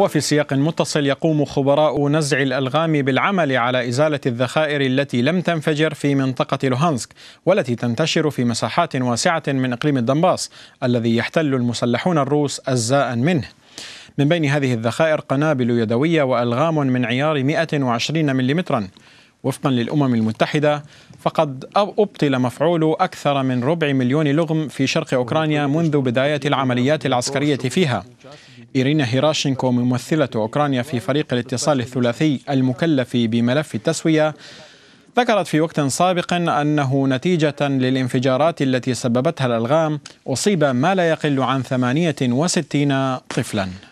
وفي سياق متصل يقوم خبراء نزع الألغام بالعمل على إزالة الذخائر التي لم تنفجر في منطقة لوهانسك والتي تنتشر في مساحات واسعة من إقليم الدنباس الذي يحتل المسلحون الروس أجزاء منه من بين هذه الذخائر قنابل يدوية وألغام من عيار 120 مليمتراً وفقا للأمم المتحدة فقد أبطل مفعول أكثر من ربع مليون لغم في شرق أوكرانيا منذ بداية العمليات العسكرية فيها إيرينا هيراشينكو ممثلة أوكرانيا في فريق الاتصال الثلاثي المكلف بملف التسوية ذكرت في وقت سابق أنه نتيجة للانفجارات التي سببتها الألغام أصيب ما لا يقل عن 68 طفلاً